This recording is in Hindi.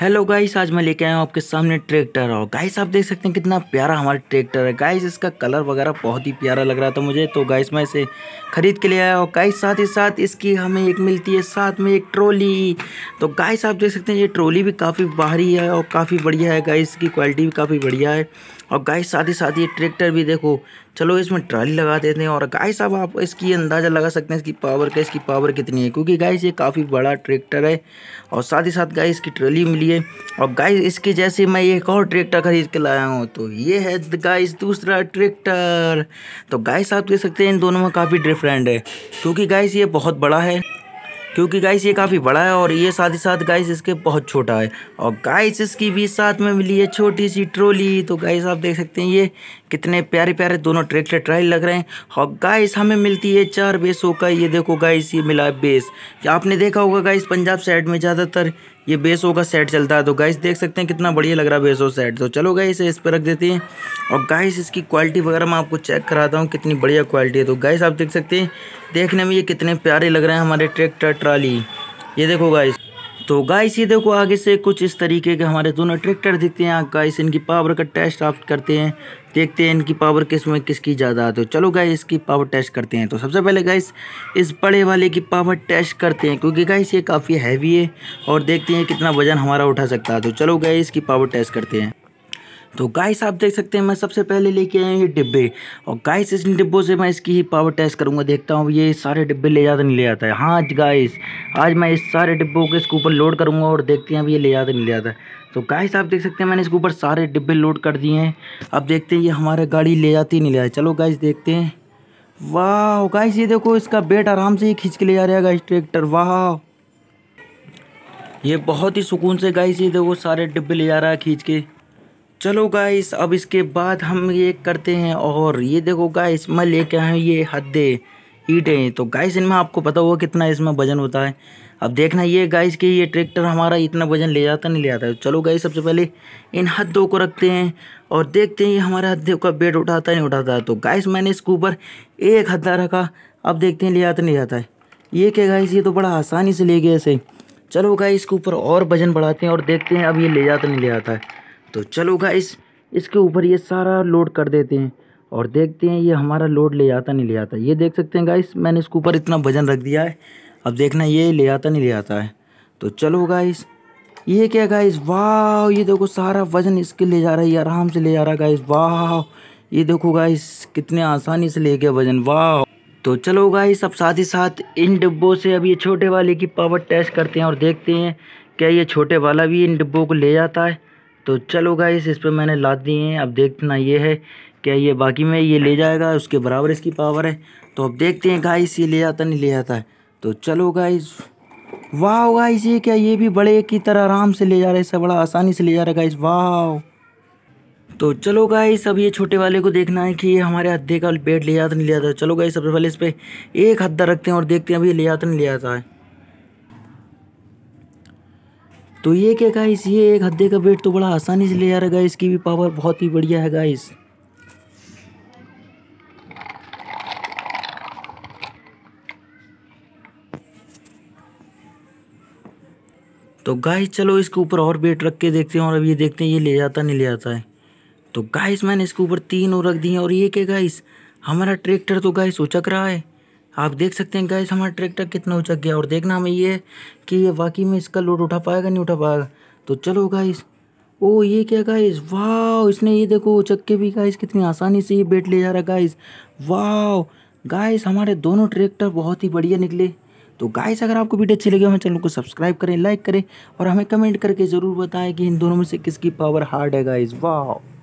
हेलो गाइस आज मैं लेके आया हूँ आपके सामने ट्रैक्टर और गाइस आप देख सकते हैं कितना प्यारा हमारा ट्रैक्टर है गाइस इसका कलर वगैरह बहुत ही प्यारा लग रहा था मुझे तो गाइस मैं इसे ख़रीद के ले आया और गाइस साथ ही साथ इसकी हमें एक मिलती है साथ में एक ट्रॉली तो गाइस आप देख सकते हैं ये ट्रॉली भी काफ़ी बाहरी है और काफ़ी बढ़िया है गाइस की क्वालिटी भी काफ़ी बढ़िया है और गाइस साथ ही साथ ये ट्रैक्टर भी देखो चलो इसमें ट्राली लगा देते हैं और गाय साहब आप इसकी अंदाज़ा लगा सकते हैं इसकी पावर का इसकी पावर कितनी है क्योंकि गाय ये काफ़ी बड़ा ट्रैक्टर है और साथ ही साथ गाय इसकी ट्रली मिली है और गाय इसके जैसे मैं एक और ट्रैक्टर खरीद के लाया हूँ तो ये है गाय दूसरा ट्रैक्टर तो गाय साहब देख सकते हैं इन दोनों में काफ़ी डिफरेंट है क्योंकि गाय ये बहुत बड़ा है क्योंकि गाइस ये काफ़ी बड़ा है और ये साथ ही साथ गाइस इसके बहुत छोटा है और गाइस इसकी भी साथ में मिली है छोटी सी ट्रॉली तो गाइस आप देख सकते हैं ये कितने प्यारे प्यारे दोनों ट्रैक्टर ट्रायल लग रहे हैं और गाइस हमें मिलती है चार बेसों का ये देखो गाइस ये मिला है बेस आपने देखा होगा गाइस पंजाब साइड में ज़्यादातर ये बेसो का सेट चलता है तो गाइस देख सकते हैं कितना बढ़िया लग रहा है बेसो सेट तो चलो गाइस इस पर रख देते हैं और गाइस इसकी क्वालिटी वगैरह मैं आपको चेक कराता हूँ कितनी बढ़िया क्वालिटी है तो गाइस आप देख सकते हैं देखने में ये कितने प्यारे लग रहे हैं हमारे ट्रैक्टर ट्राली ये देखो गाइस तो गाइस ये देखो आगे से कुछ इस तरीके के हमारे दोनों ट्रैक्टर दिखते हैं गाइस इनकी पावर का टेस्ट आप करते हैं देखते हैं इनकी पावर किस में किसकी ज़्यादा आती है चलो गाइस इसकी पावर टेस्ट करते हैं तो सबसे पहले गाइस इस बड़े वाले की पावर टेस्ट करते हैं क्योंकि गाइस ये काफ़ी हैवी है और देखते हैं कितना वजन हमारा उठा सकता है तो चलो गाइस इसकी पावर टेस्ट करते हैं तो गाइस आप देख सकते हैं मैं सबसे पहले लेके आया ये डिब्बे और गाइस इस डिब्बों से मैं इसकी ही पावर टेस्ट करूँगा देखता हूँ ये सारे डिब्बे ले जाते नहीं ले जाता है हाँ गाइस आज मैं इस सारे डिब्बों के इसके ऊपर लोड करूँगा और देखते हैं अब ये ले जाते नहीं ले जाता है तो गाइस आप देख सकते हैं मैंने इसके ऊपर सारे डिब्बे लोड कर दिए हैं अब देखते हैं ये हमारे गाड़ी ले जाती नहीं ले जाती चलो गाइस देखते हैं वाह गाइस ये देखो इसका बेट आराम से ही खींच के ले जा रहा है गाइस ट्रैक्टर वाह ये बहुत ही सुकून से गाइस ये देखो सारे डिब्बे ले जा रहा है खींच के चलो गाइस अब इसके बाद हम ये करते हैं और ये देखो गाइस मैं लेके आया हूँ ये हद्दे ईटें तो गाइस इनमें आपको पता होगा कितना इसमें वजन होता है अब देखना ये गाइस कि ये ट्रैक्टर हमारा इतना वजन ले जाता नहीं ले जाता है तो चलो गाइस सबसे पहले इन हद्दों को रखते हैं और देखते हैं ये हमारे हद्दे का बेट उठाता नहीं उठाता है तो गाइस मैंने इसके ऊपर एक हद्दा रखा अब देखते हैं ले जाता नहीं जाता है ये क्या गाइस ये तो बड़ा आसानी से ले गया ऐसे चलो गाइस इसके ऊपर और वजन बढ़ाते हैं और देखते हैं अब ये ले जाता नहीं ले जाता है तो चलो गाइस इसके ऊपर ये सारा लोड कर देते हैं और देखते हैं ये हमारा लोड ले आता नहीं ले आता ये देख सकते हैं गाइस मैंने इसके ऊपर इतना वजन रख दिया है अब देखना ये ले आता नहीं ले आता है तो चलो गाइस ये क्या गाइस वाह ये देखो सारा वजन इसके ले जा रहा है आराम से ले जा रहा है गाइस वाह ये देखो गाइस कितने आसानी से ले गया वजन वाह तो चलो गाइस अब साथ ही साथ इन डिब्बों से अब ये छोटे वाले की पावर टेस्ट करते हैं और देखते हैं क्या ये छोटे वाला भी इन डिब्बों को ले जाता है तो चलो गाइस इस पर मैंने लाद दिए हैं अब देखना ये है क्या ये बाकी में ये ले जाएगा उसके बराबर इसकी पावर है तो अब देखते हैं गाइस ये ले जाता नहीं ले जाता है तो चलो गाइस वाह गाइस ये क्या ये भी बड़े की तरह आराम से ले जा रहा है इससे बड़ा आसानी से ले जा रहा है गाइस वाह तो चलो गाइस अब ये छोटे वाले को देखना है कि ये हमारे हद्दे का बेड ले जाता नहीं ले जाता चलो गाइस सबसे पहले इस पर एक हद्दा रखते हैं और देखते हैं अभी ले जाता नहीं ले जाता है तो ये क्या गाइस ये एक हद्दे का वेट तो बड़ा आसानी से ले जा रहा है इसकी भी पावर बहुत ही बढ़िया है गाइस तो गाइस चलो इसके ऊपर और वेट रख के देखते हैं और अब ये देखते हैं ये ले जाता नहीं ले जाता है तो गाइस मैंने इसके ऊपर तीन और रख दिए और ये क्या गाइस हमारा ट्रैक्टर तो गाइस उचक रहा है आप देख सकते हैं गाइस हमारा ट्रैक्टर कितना उचक गया और देखना हमें ये कि ये वाकई में इसका लोड उठा पाएगा नहीं उठा पाएगा तो चलो गाइस ओ ये क्या गाइस वाह इसने ये देखो उचक के भी गाइस कितनी आसानी से ये बैठ ले जा रहा गाइस वाह गाइस हमारे दोनों ट्रैक्टर बहुत ही बढ़िया निकले तो गाइस अगर आपको वीडियो अच्छी लगी हमें चैनल को सब्सक्राइब करें लाइक करें और हमें कमेंट करके ज़रूर बताएं कि इन दोनों में से किसकी पावर हार्ड है गाइस वाह